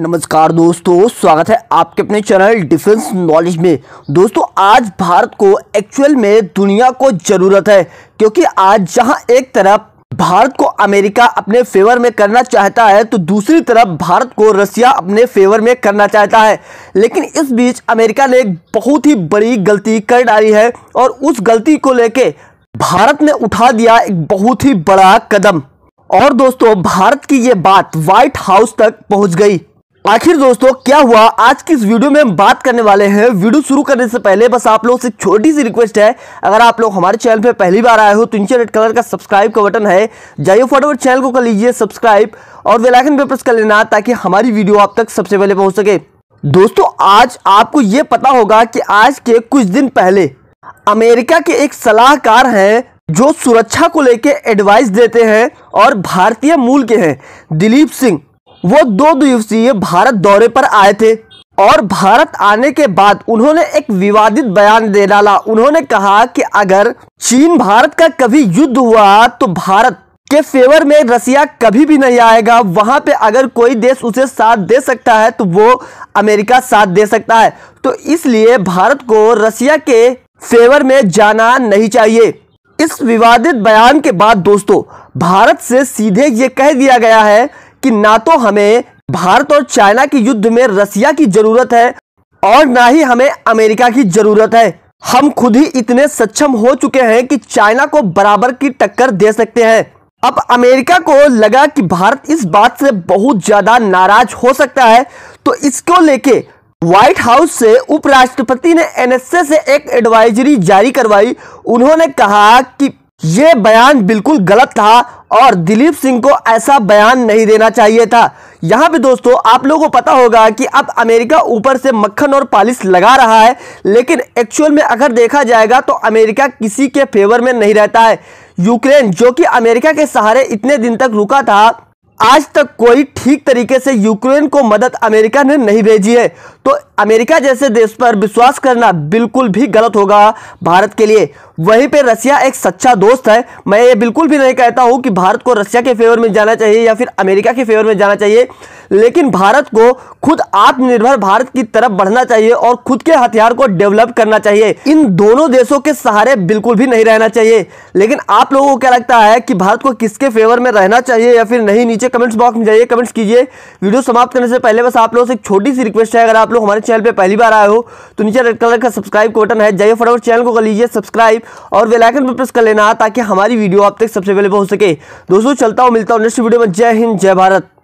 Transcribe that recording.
नमस्कार दोस्तों स्वागत है आपके अपने चैनल डिफेंस नॉलेज में दोस्तों आज भारत को एक्चुअल में दुनिया को ज़रूरत है क्योंकि आज जहां एक तरफ भारत को अमेरिका अपने फेवर में करना चाहता है तो दूसरी तरफ भारत को रसिया अपने फेवर में करना चाहता है लेकिन इस बीच अमेरिका ने एक बहुत ही बड़ी गलती कर डाली है और उस गलती को लेके भारत ने उठा दिया एक बहुत ही बड़ा कदम और दोस्तों भारत की ये बात व्हाइट हाउस तक पहुंच गई आखिर दोस्तों क्या हुआ आज की इस वीडियो में हम बात करने वाले हैं वीडियो शुरू करने से पहले बस आप लोगों से छोटी सी रिक्वेस्ट है अगर आप लोग हमारे चैनल पर पहली बार आए हो तो इंचे रेड कलर का सब्सक्राइब का बटन है जाइए फटोफट चैनल को कर लीजिए सब्सक्राइब और वेलाइकन पर प्रेस कर लेना ताकि हमारी वीडियो आप तक सबसे पहले पहुँच सके दोस्तों आज आपको ये पता होगा कि आज के कुछ दिन पहले अमेरिका के एक सलाहकार हैं जो सुरक्षा को लेकर एडवाइस देते हैं और भारतीय मूल के हैं दिलीप सिंह वो दो दिवसीय भारत दौरे पर आए थे और भारत आने के बाद उन्होंने एक विवादित बयान दे डाला उन्होंने कहा कि अगर चीन भारत का कभी युद्ध हुआ तो भारत के फेवर में रसिया कभी भी नहीं आएगा वहां पे अगर कोई देश उसे साथ दे सकता है तो वो अमेरिका साथ दे सकता है तो इसलिए भारत को रसिया के फेवर में जाना नहीं चाहिए इस विवादित बयान के बाद दोस्तों भारत से सीधे ये कह दिया गया है कि ना तो हमें भारत और चाइना के युद्ध में रसिया की जरूरत है और ना ही हमें अमेरिका की जरूरत है हम खुद ही इतने सक्षम हो चुके हैं कि चाइना को बराबर की टक्कर दे सकते हैं अब अमेरिका को लगा कि भारत इस बात से बहुत ज्यादा नाराज हो सकता है तो इसको लेके व्हाइट हाउस से उपराष्ट्रपति ने एनएसए से एक एडवाइजरी जारी करवाई उन्होंने कहा कि यह बयान बिल्कुल गलत था और दिलीप सिंह को ऐसा बयान नहीं देना चाहिए था यहाँ पे दोस्तों आप लोगों को पता होगा कि अब अमेरिका ऊपर से मक्खन और पालिश लगा रहा है लेकिन एक्चुअल में अगर देखा जाएगा तो अमेरिका किसी के फेवर में नहीं रहता है यूक्रेन जो कि अमेरिका के सहारे इतने दिन तक रुका था आज तक कोई ठीक तरीके से यूक्रेन को मदद अमेरिका ने नहीं भेजी है तो अमेरिका जैसे देश पर विश्वास करना बिल्कुल भी गलत होगा भारत के लिए वहीं पे रसिया एक सच्चा दोस्त है मैं ये बिल्कुल भी नहीं कहता हूँ कि भारत को रसिया के फेवर में जाना चाहिए या फिर अमेरिका के फेवर में जाना चाहिए लेकिन भारत को खुद आत्मनिर्भर भारत की तरफ बढ़ना चाहिए और खुद के हथियार को डेवलप करना चाहिए इन दोनों देशों के सहारे बिल्कुल भी नहीं रहना चाहिए लेकिन आप लोगों को क्या लगता है कि भारत को किसके फेवर में रहना चाहिए या फिर नहीं नीचे कमेंट्स बॉक्स में जाइए कमेंट्स कीजिए वीडियो समाप्त करने से पहले बस आप लोगों से एक छोटी सी रिक्वेस्ट है अगर आप लोग लोग हमारे चैनल पर पहली बार आए हो तो नीचे रेड कलर का सब्सक्राइब का बटन है जाइए फटाफट चैनल को कर लीजिए सब्सक्राइब और वेलाइकन पर प्रेस कर लेना ताकि हमारी वीडियो आप तक सबसे पहले पहुँच सके दोस्तों चलता हूँ मिलता हूँ नेक्स्ट वीडियो में जय हिंद जय भारत